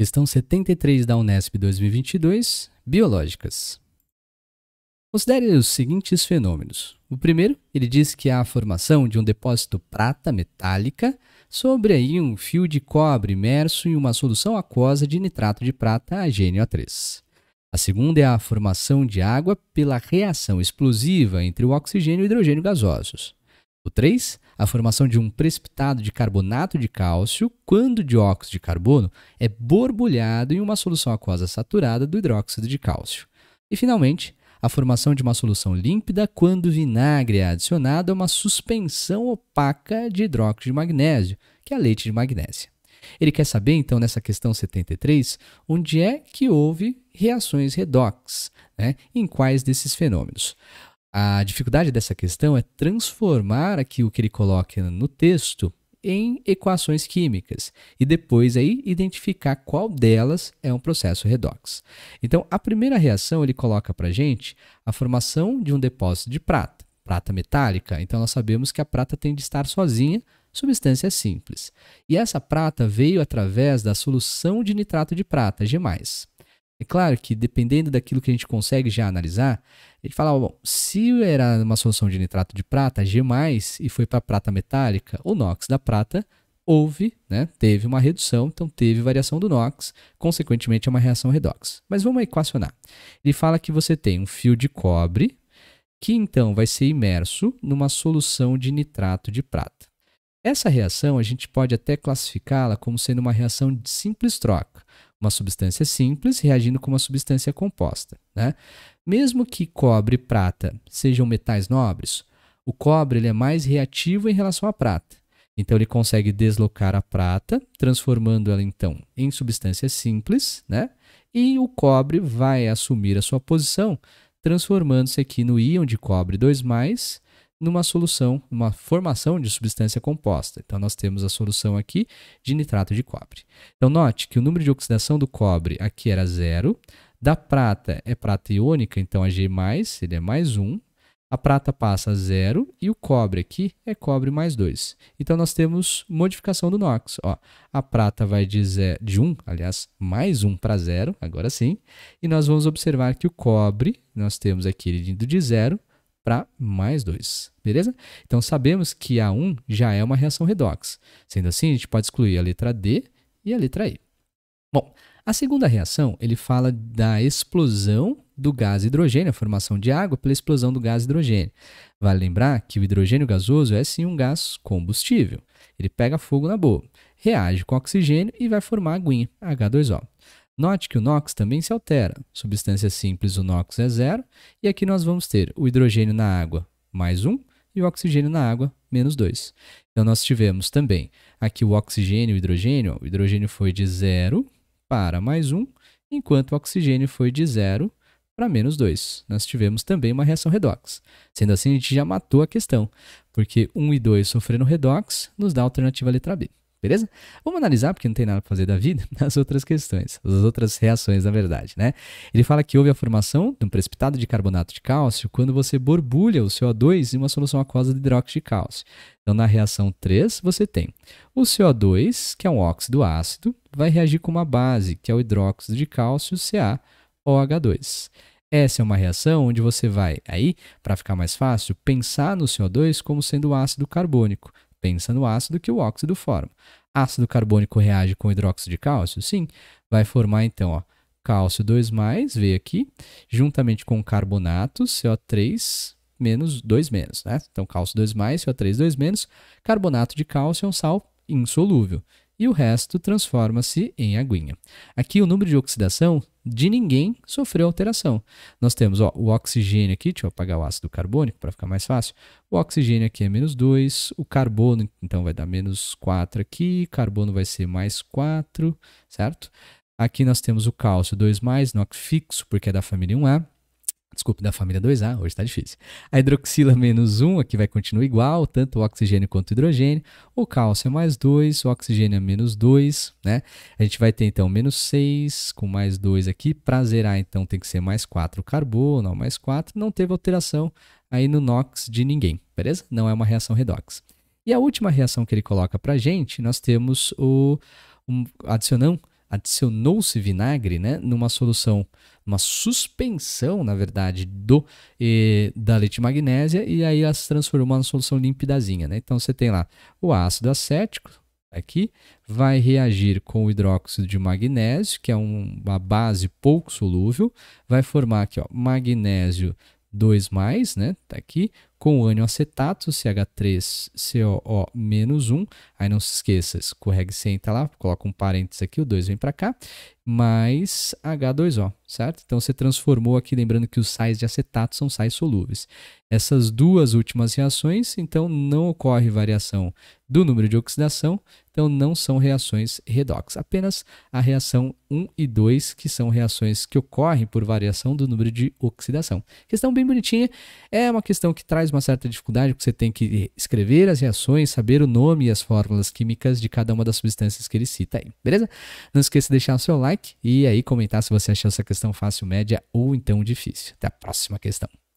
Questão 73 da Unesp 2022, biológicas. Considere os seguintes fenômenos. O primeiro, ele diz que há a formação de um depósito prata metálica sobre aí um fio de cobre imerso em uma solução aquosa de nitrato de prata AgNO3. A segunda é a formação de água pela reação explosiva entre o oxigênio e o hidrogênio gasosos. O tipo 3, a formação de um precipitado de carbonato de cálcio quando o dióxido de carbono é borbulhado em uma solução aquosa saturada do hidróxido de cálcio. E finalmente, a formação de uma solução límpida quando o vinagre é adicionado a uma suspensão opaca de hidróxido de magnésio, que é leite de magnésia. Ele quer saber, então, nessa questão 73, onde é que houve reações redox, né? em quais desses fenômenos. A dificuldade dessa questão é transformar aquilo que ele coloca no texto em equações químicas e depois aí identificar qual delas é um processo redox. Então, a primeira reação ele coloca para gente a formação de um depósito de prata, prata metálica. Então, nós sabemos que a prata tem de estar sozinha, substância simples. E essa prata veio através da solução de nitrato de prata, G+. É claro que dependendo daquilo que a gente consegue já analisar, a gente bom, se era uma solução de nitrato de prata, G+, e foi para prata metálica, o NOx da prata houve, né, teve uma redução, então teve variação do NOx, consequentemente é uma reação redox. Mas vamos equacionar. Ele fala que você tem um fio de cobre, que então vai ser imerso numa solução de nitrato de prata. Essa reação a gente pode até classificá-la como sendo uma reação de simples troca uma substância simples reagindo com uma substância composta. Né? Mesmo que cobre e prata sejam metais nobres, o cobre ele é mais reativo em relação à prata. Então ele consegue deslocar a prata, transformando ela então em substância simples, né? E o cobre vai assumir a sua posição, transformando-se aqui no íon de cobre 2+, numa solução, numa formação de substância composta. Então, nós temos a solução aqui de nitrato de cobre. Então, note que o número de oxidação do cobre aqui era zero. Da prata é prata iônica, então a G+, ele é mais 1. A prata passa a zero e o cobre aqui é cobre mais 2. Então, nós temos modificação do NOx. Ó, a prata vai de, zero, de 1, um, aliás, mais 1 um para zero, agora sim. E nós vamos observar que o cobre, nós temos aqui ele indo de zero para mais 2, beleza? Então sabemos que A1 já é uma reação redox. Sendo assim, a gente pode excluir a letra D e a letra E. Bom, a segunda reação, ele fala da explosão do gás hidrogênio, a formação de água pela explosão do gás hidrogênio. Vale lembrar que o hidrogênio gasoso é sim um gás combustível. Ele pega fogo na boa, reage com oxigênio e vai formar a aguinha, H2O. Note que o NOx também se altera. Substância simples, o NOx é zero. E aqui nós vamos ter o hidrogênio na água, mais um, e o oxigênio na água, menos 2. Então, nós tivemos também aqui o oxigênio e o hidrogênio. O hidrogênio foi de zero para mais 1, um, enquanto o oxigênio foi de zero para menos 2. Nós tivemos também uma reação redox. Sendo assim, a gente já matou a questão, porque 1 um e 2 sofrendo redox nos dá a alternativa letra B. Beleza? Vamos analisar, porque não tem nada para fazer da vida, as outras questões, as outras reações, na verdade, né? Ele fala que houve a formação de um precipitado de carbonato de cálcio quando você borbulha o CO2 em uma solução aquosa de hidróxido de cálcio. Então, na reação 3, você tem o CO2, que é um óxido ácido, vai reagir com uma base, que é o hidróxido de cálcio, CaOH2. Essa é uma reação onde você vai, aí, para ficar mais fácil, pensar no CO2 como sendo ácido carbônico pensa no ácido que o óxido forma. Ácido carbônico reage com hidróxido de cálcio? Sim, vai formar então, ó, cálcio 2, veio aqui, juntamente com carbonato, CO3 menos 2 menos, né? Então cálcio 2 mais, CO3 2 menos, carbonato de cálcio é um sal insolúvel e o resto transforma-se em aguinha. Aqui o número de oxidação de ninguém sofreu alteração. Nós temos ó, o oxigênio aqui, deixa eu apagar o ácido carbônico para ficar mais fácil. O oxigênio aqui é menos 2, o carbono então vai dar menos 4 aqui, carbono vai ser mais 4, certo? Aqui nós temos o cálcio 2+, NOx fixo, porque é da família 1A desculpe, da família 2A, hoje está difícil. A hidroxila menos 1 aqui vai continuar igual, tanto o oxigênio quanto o hidrogênio. O cálcio é mais 2, o oxigênio é menos 2, né? A gente vai ter então menos 6 com mais 2 aqui. Para zerar, então, tem que ser mais 4 carbono, mais 4. Não teve alteração aí no NOx de ninguém, beleza? Não é uma reação redox. E a última reação que ele coloca para gente, nós temos o um, adicionão adicionou-se vinagre né, numa solução, uma suspensão, na verdade, do eh, da leite magnésia e aí ela se transformou numa solução limpidazinha. Né? Então você tem lá o ácido acético, aqui, vai reagir com o hidróxido de magnésio, que é um, uma base pouco solúvel, vai formar aqui ó, magnésio 2+, né? Tá aqui, com o anioacetato, CH3COO-1. Aí não se esqueça, escorrega senta lá, coloca um parênteses aqui, o 2 vem para cá, mais H2O, certo? Então você transformou aqui, lembrando que os sais de acetato são sais solúveis. Essas duas últimas reações, então não ocorre variação do número de oxidação, então não são reações redox, apenas a reação 1 e 2, que são reações que ocorrem por variação do número de oxidação. Questão bem bonitinha, é uma questão que traz traz uma certa dificuldade, porque você tem que escrever as reações, saber o nome e as fórmulas químicas de cada uma das substâncias que ele cita aí, beleza? Não esqueça de deixar o seu like e aí comentar se você achou essa questão fácil, média ou então difícil. Até a próxima questão.